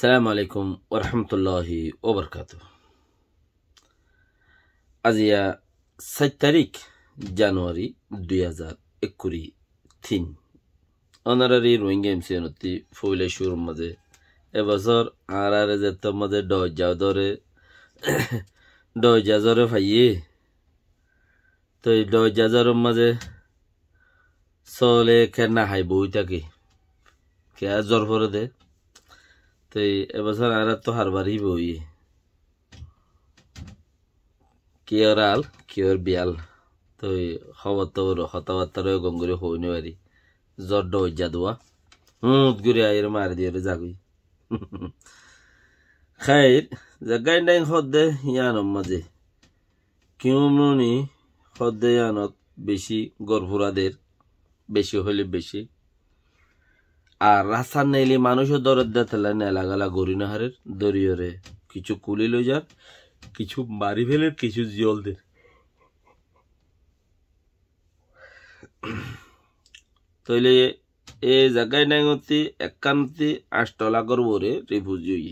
সালাম আলাইকুম ওরহমতুল্লাহি ওবরকাত আজিয়া সাত তারিখ জানুয়ারি দুই হাজার একুরি তিন অনারারি রোহিঙ্গা এমসি অনতি ফইলে শুর মাঝে এবছর আর আর যেত মাঝে ডজা ধরে ডজা জরে ফাইয়ে তো এই ডজা জর মাঝে চলে খেনা হাই বই থাকে কে জ্বর করে দেয় তো এবছর আর তো হারবারই বই কিয়র আল কিয়র বিয়াল তো খবর তবর হতাবার্তার গঙ্গুরি হইনি পারি জ্বর ডজ্জা দোয়া হুঁত ঘুরে আইয়ের মার দিয়ে জাগুই খাইর জাগাই ডাইং সদ্দে ইয়ানম মাঝে কিউমনি সদ্দে ইয়ানত বেশি গর্ভুরাদের বেশি হলে বেশি আর রাস্তার নাইলে মানুষও দরদ দেতলা নেলাগালা গরিনাহারের দরিয়রে কিছু কুলি লই যার কিছু মারি ফেলের কিছু জলদের তইলে এ জায়গায় নাইগতি একান্তি আষ্টলা করবো রে হই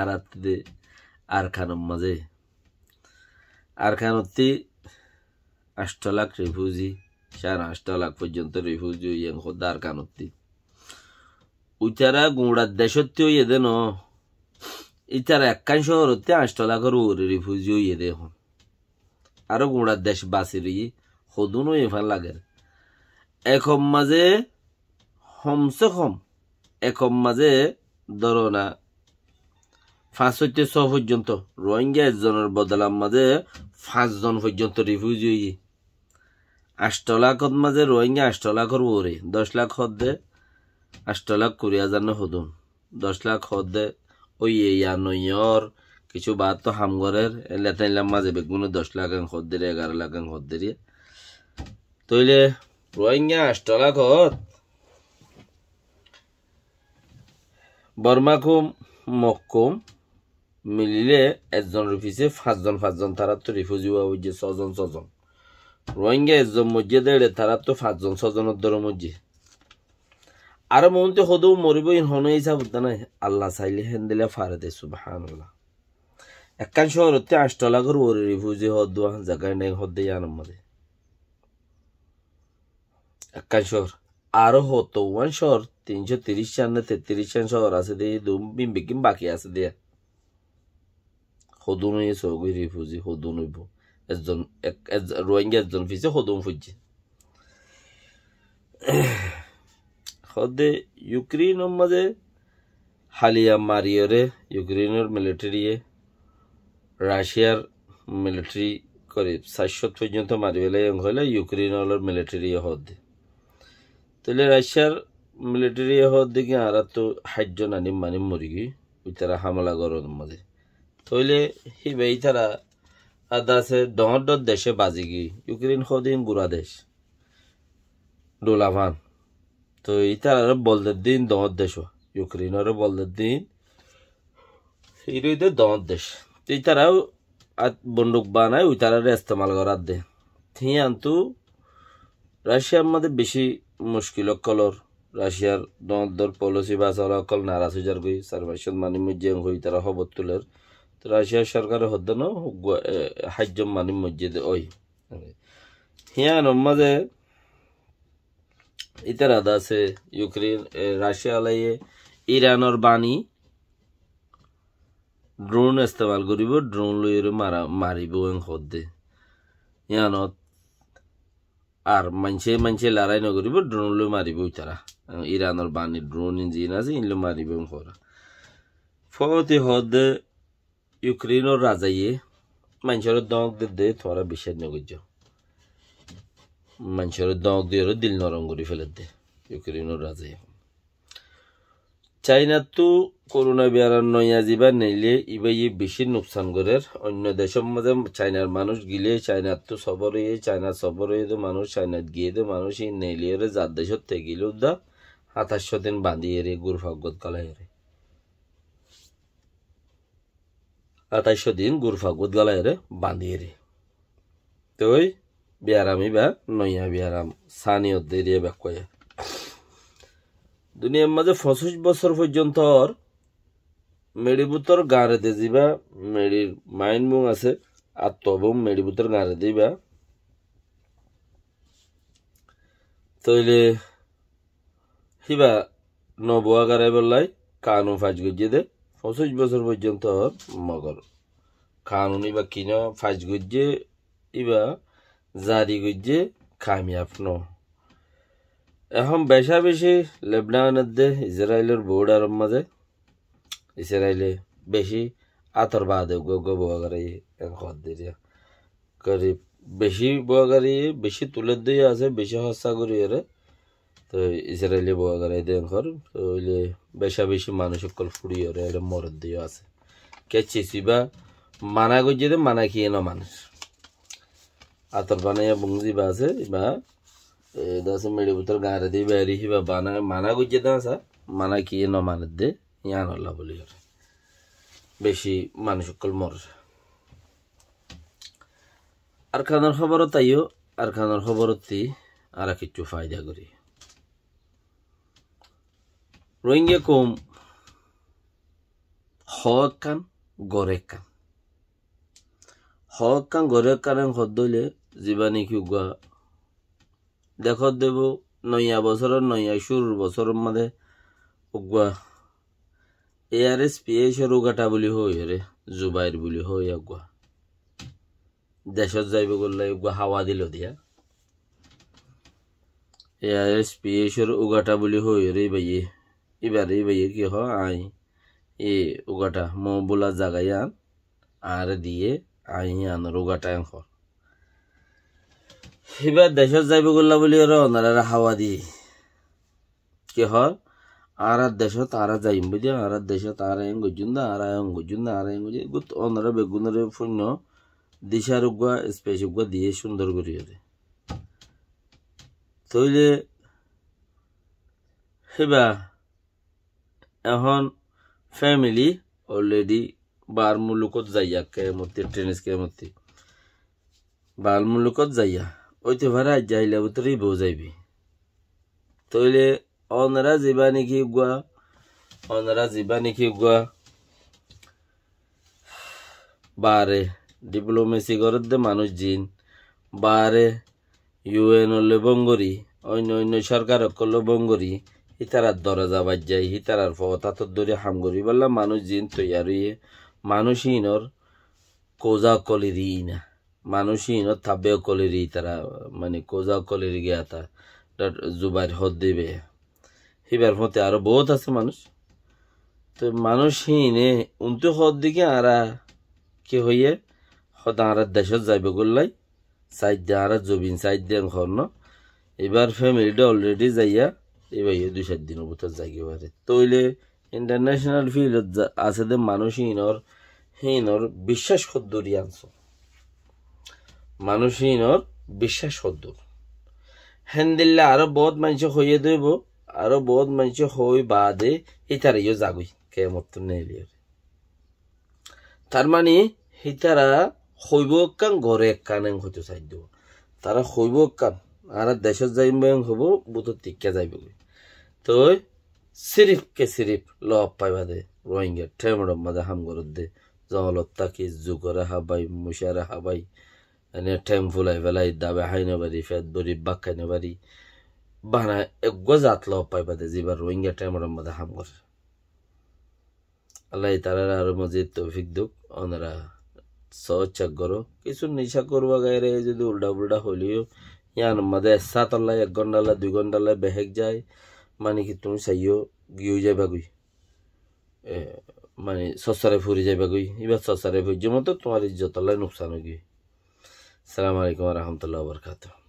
আর আত্মে আর খানম মাঝে আর খানতি আষ্টলাক রিভুজি সাড়ে আটটা লাখ পর্যন্ত রিফিউজ ইয়েন খোদার কানত্তি উচারা গুঁড়ার দেশত্বেও এদেন ইতারা একখান শহরতে আটটা লাখের উপরে রিফিউজ ইয়ে দেখুন আরো গুঁড়ার দেশ বাসির সদুনও এফান লাগে এখন মাঝে হমসে কম এখন মাঝে ধরো না পাঁচ হইতে ছ পর্যন্ত রোহিঙ্গা একজনের বদলার মাঝে পাঁচজন পর্যন্ত রিফিউজি হয়ে আষ্টলাখত মাঝে রোহিঙ্গা লাখর ওরে দশ লাখ হদ দে লাখ কুড়ি হাজার না হদুন দশ লাখ হদ দে ওই ইয়া নইয়র কিছু বাদ তো হামগরের লেটাইলাম মাঝে বেগুনে দশ লাখ হদ দিয়ে এগারো লাখ হদ দিয়ে তইলে রোহিঙ্গা আষ্টলাখত মক কম মিলিলে একজন রুফিসে পাঁচজন পাঁচজন তারা তো রিফিউজি হওয়া ছজন ছজন রোহিঙ্গা এজন মজিয়ে দেড়ে তারা তো পাঁচজন ছজনের দর মজিয়ে আর মনতে সদৌ মরিব ইন হন হিসাব নাই আল্লাহ চাইলে হেন দিলে ফারে দে সুবাহান্লাহ একান শহরতে আষ্টলা ঘর ওর রিফিউজি হদুয়া জায়গায় নেই আনম আনমদে একান শহর আরো হতো ওয়ান শহর তিনশো তিরিশ চান না তেত্রিশ চান শহর আছে দিয়ে দু বিম বাকি আছে দিয়া হদু নই সৌগি রিফিউজি হদু নইব একজন রোহিঙ্গা একজন পিছিয়ে হদম ফুজছে সদে ইউক্রেইনের মাঝে হালিয়া মারিয়রে ইউক্রেইনের মিলিটারিয়ে রাশিয়ার মিলিটারি করে সাতশত পর্যন্ত মারি পেলাই হলে ইউক্রেইনের মিলিটারি হদ তাহলে রাশিয়ার মিলিটারি হদ দেখি আর তো সাতজন আনিম মানিম মরি তারা হামলা করার মাঝে তাহলে সেই বেই তারা আদাসে ডহর ডর দেশে বাজিগি ইউক্রেন সদিন গুড়া দেশ ডোলাভান তো ইতার আর বলদের দিন দহর দেশ ইউক্রেনের বলদের দিন ইরুইদের দহর দেশ তো ইতারাও বন্দুক বানায় ওই তারা ইস্তেমাল করার দে থিয়ান্তু রাশিয়ার মধ্যে বেশি মুশকিল কলর রাশিয়ার দর পলিসি বা চলাকল নারাজ হয়ে যার গই সার্ভাইসন মানে মুজিয়াং হই তারা হবত তুলের রাশিয়া সরকারের হদ্দানো হাজ্য মানি মসজিদে ওই হিয়ান মাঝে ইতার আদা আছে ইউক্রেন রাশিয়া লাইয়ে ইরানের বাণী ড্রোন ইস্তেমাল করিব ড্রোন লই মারা মারিব হদ্দে ইয়ানত আর মানছে মানছে লড়াই নকরিব ড্রোন লই মারিব ইতারা ইরানের বাণী ড্রোন ইঞ্জিন আছে ইনলো মারিব ফতে হদ্দে ইউক্রেনের রাজাইয়ে মানুষের দমক দিয়ে তোমরা বিশ্বাস নগর্য মানুষের দমক দিয়ে দিল নরম করে ফেলে দে ইউক্রেনের রাজাইয়ে চাইনার তো করোনা বিয়ার নয়া জিবা নেইলে ইবাই বেশি নোকসান করে অন্য দেশের মধ্যে চাইনার মানুষ গিলে চাইনার তো সবর হয়ে চাইনার সবর হয়ে তো মানুষ চাইনাত গিয়ে তো মানুষ এই নেইলে যার দেশের থেকে গিলেও দা হাতাশ দিন বাঁধিয়ে রে গুরফাগত কালাই রে আঠাইশো দিন গুরফা গুদগালায়ের বাঁধিয়ে রে তই বিয়ারামই বা নইয়া বিয়ারাম সানিয়ত দিয়ে বা কয়ে দুনিয়ার মাঝে পঁচিশ বছর পর্যন্ত মেডিবুতর গাঁড়ে দে যা মেডির মাইন বুং আছে আর তবু মেডিবুতর গাঁড়ে দিবা তইলে হিবা নবুয়া গাড়াই বললাই কানু ফাঁজ গজিয়ে দেয় পঁচিশ বছর পর্যন্ত মগর কানুন ইবা কিন ফাঁস গুজে ইবা জারি গুজে খামি ন এখন বেশা বেশি লেবনানের দে ইসরায়েলের বোর্ডার মাঝে ইসরায়েলে বেশি আতর বাদে বোয়াগারি এখন দিয়ে বেশি বোয়াগারি বেশি তুলে দিয়ে আছে বেশি হস্তা করি তো ইসরায়েলি বগারে দেন কর তো ওইলে বেশা বেশি মানুষ সকল ফুড়িয়ে ওরে এটা মরদ দিয়ে আছে কেচি সিবা মানা গজিয়ে দে মানা খেয়ে না মানুষ আতর বানাইয়া বুংজি বা আছে বা দাসে মেডি বুতর গাঁরে দিয়ে বেরি হিবা বানা মানা গজিয়ে দে আসা মানা খেয়ে না মানুষ দে ইয়ান হল্লা বলি ওরে বেশি মানুষ সকল মর আর খানোর খবরও তাইও আর খানোর তি আর কিছু ফায়দা করি রোহিঙ্গাকুম হকান গরেকান হকান গরেকান সদলে যিবা নেকি গুৱা দেশত দেৱ নয়া বছৰৰ নয়া চুৰ বছৰৰ মাদে উগুৱা এ আৰ এছ পি এ সৰুকাটা বুলি হৈ হৰে জুবাইৰ বুলি হৈ আগুৱা দেশত যাইব গ'লে উগুৱা হাৱা দিল দিয়া এ আৰ এছ পি এ সৰু উগাটা বুলি হৈ হৰে বাইয়ে এবারে এবাইয়ে কি হয় এ উগাটা ম বোলা আন আর দিয়ে আই আন রোগাটা এখন এবার দেশত যাইব গোল্লা বলি আর অনারা হাওয়া দিয়ে কি হর আর দেশত আর যাইম বুঝি আর দেশত আর এং গুজুন দা আর আয়ং গুজুন দা আর এং গুজি গুত অনারা বেগুনরে শূন্য দিশা রোগা স্পেস রোগা দিয়ে সুন্দর করি দে তৈলে সেবা এখন ফ্যামিলি অলরেডি বার মুলুকত যাইয়া কে কেমতি ট্রেনিস মধ্যে বার মুলুকত যাইয়া ওইতে ভাড়া যাইলে উতরেই বউ যাইবি তৈলে অনরা যাবা নেকি গুয়া অনরা যাবা নেকি গুয়া বারে ডিপ্লোমেসি করত দে মানুষ জিন বারে ইউএন হলে বঙ্গরি অন্য অন্য সরকার হলো বঙ্গরি হিতারার দরজা বাজ যায় হিতারার ফতাতর দরে হামগরি বললাম মানুষ জিন তৈয়ার হইয়ে মানুষ ইনর কোজা কলেরি না মানুষ ইনর থাব্বেও কলেরি তারা মানে কোজা কলেরি গিয়া তা জুবার হদ দেবে হিবার মতে আরো বহুত আছে মানুষ তো মানুষ হিনে উনতে হদ দিকে আরা কি হইয়ে হদ আরা দেশত যাইবে গোল্লাই সাইড দিয়ে আরা জবিন সাইড দিয়ে ঘর এবার ফ্যামিলিটা অলরেডি যাইয়া এই দুই সাত দিনের ভিতর জাগি পারে তইলে ইন্টারন্যাশনাল ফিল্ড আছে যে মানুষ ইনর ইনর বিশ্বাস সদ্দুরি আনছ মানুষ ইনর বিশ্বাস সদ্দুর হেন দিল্লে আরো বহুত মানুষ হইয়ে দেব আরো বহুত মানুষ হই বাদে ইতার ইয়ে জাগুই কে মত নেলিয়ে তার মানে হিতারা হইব কান ঘরে কান হইতে চাই দিব তারা হইব কান আর দেশত যাইব হব বুতর টিকা যাইব তো সিরিফকে সিরিফ পাইবা পাইবাদে রোহিঙ্গা ঠেমৰ মাদে হাম দে জহলত তাকি জোকৰে হাবাই মুশারা হাবাই এনে ঠেম ফুলাই ফেলাই দাবে হাইনে বাড়ি ফেদ বাক বাক্কাইনে বাড়ি বানা এক গজাত লব পাইবাদে যেবার রোহিঙ্গা ঠেমড়ম মাদে হাম করে আল্লাহ তারা আরো মজিদ তৌফিক দুক ওনারা সচ্ছা কৰো কিছু নিশা করবা গায়ে যদি উল্টা পুল্টা হলিও ইয়ান মাদে সাত আল্লাহ এক ঘন্টা দুই ঘন্টা বেহেক যায় মানে কি তুমি চাইও গিয়েও যাইবাগুই মানে সস্তারে ফুরি যাইবাগুই এবার সস্তারে ফুরি যেমন তো তোমার ইজ্জত আল্লাহ নুকসান হয়ে গিয়ে সালাম আলাইকুম রহমতুল্লাহ বরকাতা